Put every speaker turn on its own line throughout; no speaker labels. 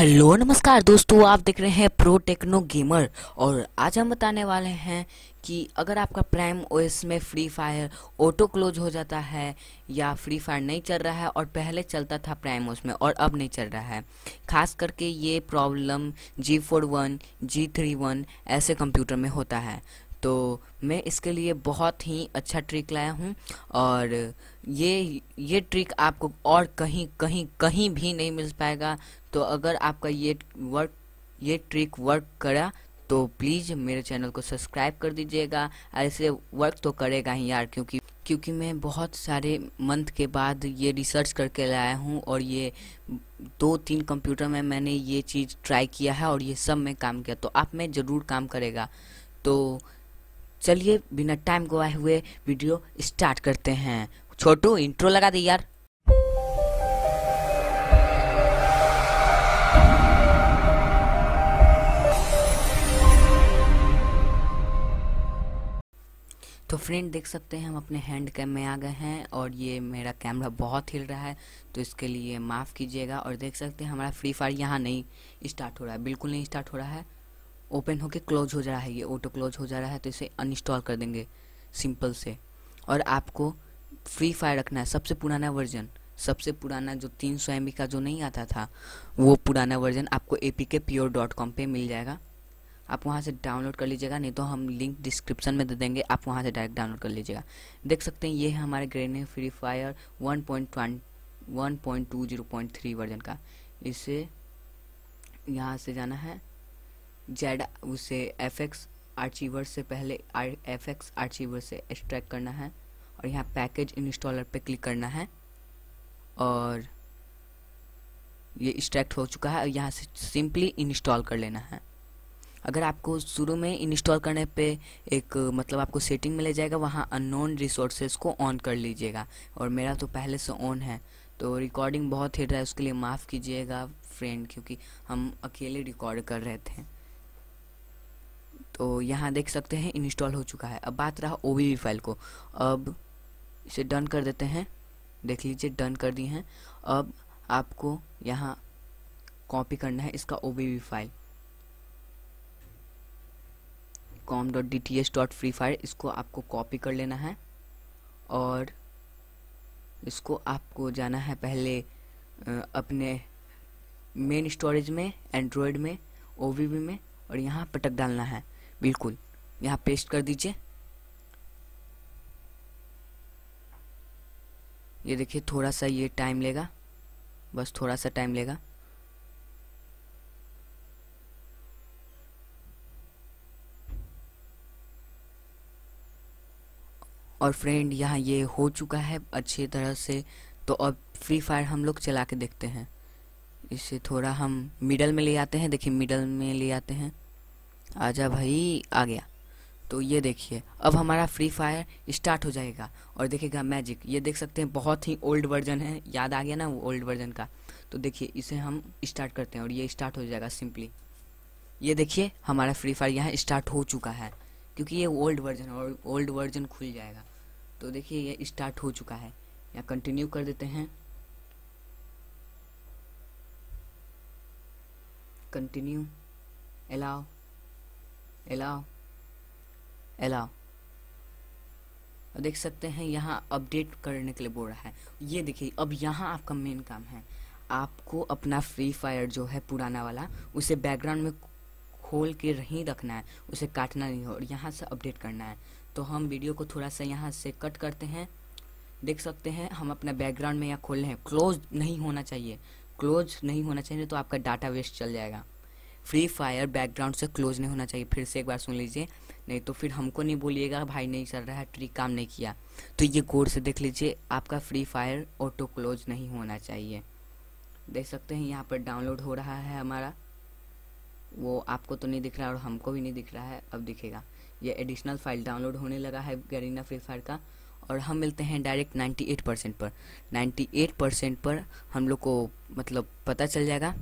hello नमस्कार दोस्तों आप देख रहे हैं प्रो टेक्नो गेमर और आज हम बताने वाले हैं कि अगर आपका प्राइम ओएस में फ्री फायर ऑटो क्लोज हो जाता है या फ्री फायर नहीं चल रहा है और पहले चलता था प्राइम ओएस में और अब नहीं चल रहा है खास करके ये problem G four one G three one ऐसे कंप्यूटर में होता है तो मैं इसके लिए बहुत ही अच्छा ट्रिक लाया हूँ और ये ये ट्रिक आपको और कहीं कहीं कहीं भी नहीं मिल पाएगा तो अगर आपका ये वर्क ये ट्रिक वर्क करा तो प्लीज़ मेरे चैनल को सब्सक्राइब कर दीजिएगा ऐसे वर्क तो करेगा ही यार क्योंकि क्योंकि मैं बहुत सारे मंथ के बाद ये रिसर्च करके लाया हूँ और ये दो तीन कंप्यूटर में मैंने ये चीज़ ट्राई किया है और ये सब में काम किया तो आप में ज़रूर काम करेगा तो चलिए बिना टाइम गवाए हुए वीडियो स्टार्ट करते हैं छोटू इंट्रो लगा दे यार तो फ्रेंड देख सकते हैं हम अपने हैंड कैम में आ गए हैं और ये मेरा कैमरा बहुत हिल रहा है तो इसके लिए माफ़ कीजिएगा और देख सकते हैं हमारा फ्री फायर यहाँ नहीं स्टार्ट हो रहा है बिल्कुल नहीं स्टार्ट हो रहा है ओपन होके क्लोज हो जा रहा है ये ऑटो क्लोज हो जा रहा है तो इसे अनइंस्टॉल कर देंगे सिंपल से और आपको फ्री फायर रखना है सबसे पुराना वर्जन सबसे पुराना जो तीन सौ एम का जो नहीं आता था वो पुराना वर्जन आपको A P K pure dot com पर मिल जाएगा आप वहाँ से डाउनलोड कर लीजिएगा नहीं तो हम लिंक डिस्क्रिप्शन में दे देंगे आप वहाँ से डायरेक्ट डाउनलोड कर लीजिएगा देख सकते हैं ये है हमारे ग्रेने free fire one point one point two zero point three version का इसे यहाँ से जाना है जेड उसे एफ एक्स आर्चीवर से पहले एफ एक्स आर्चीवर से एक्सट्रैक्ट करना है और यहाँ पैकेज इंस्टॉलर पे क्लिक करना है और ये एक्सट्रैक्ट हो चुका है और यहाँ से सिंपली इंस्टॉल कर लेना है अगर आपको शुरू में इंस्टॉल करने पे एक मतलब आपको सेटिंग में ले जाएगा वहाँ अननोन रिसोर्सेज को ऑन कर लीजिएगा और मेरा तो पहले से ऑन है तो रिकॉर्डिंग बहुत हिट रहा है उसके लिए माफ़ कीजिएगा फ्रेंड क्योंकि हम अकेले रिकॉर्ड कर रहे थे तो यहाँ देख सकते हैं इंस्टॉल हो चुका है अब बात रहा ओ फाइल को अब इसे डन कर देते हैं देख लीजिए डन कर दिए हैं अब आपको यहाँ कॉपी करना है इसका O file com dot D T S dot free fire इसको आपको कॉपी कर लेना है और इसको आपको जाना है पहले अपने मेन स्टोरेज में एंड्रॉयड में ओ में और यहाँ पटक डालना है बिल्कुल यहाँ पेस्ट कर दीजिए ये देखिए थोड़ा सा ये टाइम लेगा बस थोड़ा सा टाइम लेगा और फ्रेंड यहाँ ये हो चुका है अच्छी तरह से तो अब फ्री फायर हम लोग चला के देखते हैं इसे थोड़ा हम मिडल में ले आते हैं देखिए मिडल में ले आते हैं आजा भाई आ गया तो ये देखिए अब हमारा फ्री फायर स्टार्ट हो जाएगा और देखिएगा मैजिक ये देख सकते हैं बहुत ही ओल्ड वर्जन है याद आ गया ना वो ओल्ड वर्जन का तो देखिए इसे हम स्टार्ट करते हैं और ये स्टार्ट हो जाएगा सिंपली ये देखिए हमारा फ्री फायर यहाँ स्टार्ट हो चुका है क्योंकि ये ओल्ड वर्जन और ओल्ड वर्जन खुल जाएगा तो देखिए ये स्टार्ट हो चुका है यहाँ कंटिन्यू कर देते हैं कंटिन्यू allow allow allow और देख सकते हैं यहाँ अपडेट करने के लिए बोल रहा है ये देखिए अब यहाँ आपका मेन काम है आपको अपना फ्री फायर जो है पुराना वाला उसे बैकग्राउंड में खोल के नहीं रखना है उसे काटना नहीं हो और यहाँ से अपडेट करना है तो हम वीडियो को थोड़ा सा यहाँ से कट करते हैं देख सकते हैं हम अपना बैकग्राउंड में यहाँ खोल रहे हैं क्लोज नहीं होना चाहिए क्लोज नहीं होना चाहिए तो आपका डाटा वेस्ट चल जाएगा फ्री फायर बैकग्राउंड से क्लोज नहीं होना चाहिए फिर से एक बार सुन लीजिए नहीं तो फिर हमको नहीं बोलिएगा भाई नहीं चल रहा है ट्रिक काम नहीं किया तो ये कोड से देख लीजिए आपका फ्री फायर ऑटो क्लोज नहीं होना चाहिए देख सकते हैं यहाँ पर डाउनलोड हो रहा है हमारा वो आपको तो नहीं दिख रहा और हमको भी नहीं दिख रहा है अब दिखेगा ये एडिशनल फाइल डाउनलोड होने लगा है गरीना फ्री फायर का और हम मिलते हैं डायरेक्ट 98 परसेंट पर 98 परसेंट पर हम लोग को मतलब पता चल जाएगा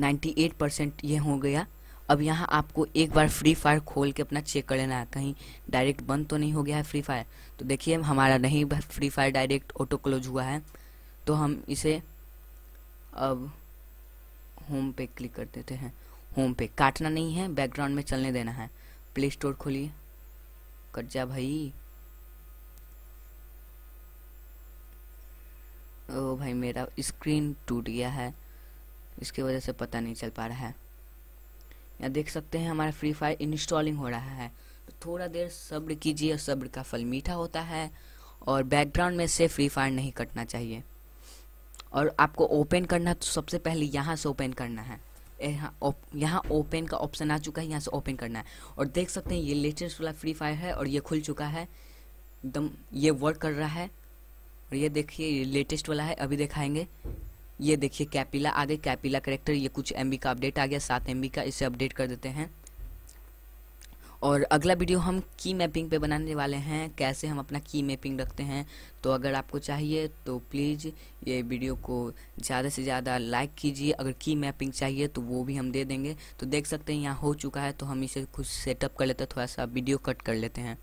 98 परसेंट ये हो गया अब यहाँ आपको एक बार फ्री फायर खोल के अपना चेक कर लेना है कहीं डायरेक्ट बंद तो नहीं हो गया है फ्री फायर तो देखिए हमारा नहीं free fire direct auto close हुआ है तो हम इसे अब होम पे क्लिक कर देते हैं होम पे काटना नहीं है बैकग्राउंड में चलने देना है प्ले स्टोर खोलिए कट जा भाई ओ भाई मेरा स्क्रीन टूट गया है इसकी वजह से पता नहीं चल पा रहा है यहाँ देख सकते हैं हमारा फ्री फायर इंस्टॉलिंग हो रहा है तो थोड़ा देर सब्र कीजिए और सब्र का फल मीठा होता है और बैकग्राउंड में से फ्री फायर नहीं कटना चाहिए और आपको ओपन करना तो सबसे पहले यहाँ से ओपन करना है हाँ, यहाँ यहाँ ओपन का ऑप्शन आ चुका है यहाँ से ओपन करना है और देख सकते हैं ये लेटेस्ट वाला फ्री फायर है और ये खुल चुका है एकदम ये वर्क कर रहा है और ये देखिए ये लेटेस्ट वाला है अभी दिखाएंगे ये देखिए कैपिला आ कैपिला करेक्टर ये कुछ एम का अपडेट आ गया सात एम का इसे अपडेट कर देते हैं और अगला वीडियो हम की मैपिंग पे बनाने वाले हैं कैसे हम अपना की मैपिंग रखते हैं तो अगर आपको चाहिए तो प्लीज़ ये वीडियो को ज़्यादा से ज़्यादा लाइक कीजिए अगर की मैपिंग चाहिए तो वो भी हम दे देंगे तो देख सकते हैं यहाँ हो चुका है तो हम इसे कुछ सेटअप कर लेते हैं थोड़ा सा वीडियो कट कर लेते हैं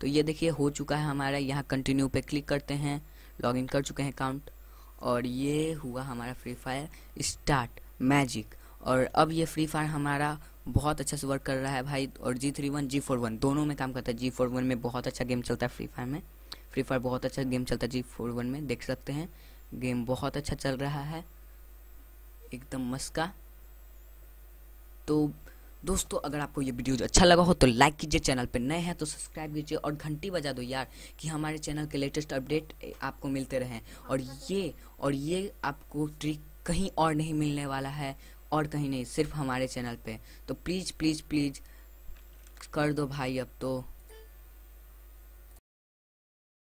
तो ये देखिए हो चुका है हमारा यहाँ कंटिन्यू पर क्लिक करते हैं लॉग इन कर चुके हैं अकाउंट और ये हुआ हमारा फ्री फायर स्टार्ट मैजिक और अब ये फ्री फायर हमारा बहुत अच्छा से वर्क कर रहा है भाई और G three one G four one दोनों में काम करता है जी फोर वन में बहुत अच्छा गेम चलता है फ्री फायर में फ्री फायर बहुत अच्छा गेम चलता है जी फोर वन में देख सकते हैं गेम बहुत अच्छा चल रहा है एकदम मस्का तो दोस्तों अगर आपको ये वीडियो अच्छा लगा हो तो लाइक कीजिए चैनल पर नए हैं तो सब्सक्राइब कीजिए और घंटी बजा दो यार कि हमारे चैनल के लेटेस्ट अपडेट आपको मिलते रहें और ये और ये आपको ट्रिक कहीं और नहीं मिलने वाला है और कहीं नहीं सिर्फ हमारे चैनल पे तो प्लीज़ प्लीज़ प्लीज़ कर दो भाई अब तो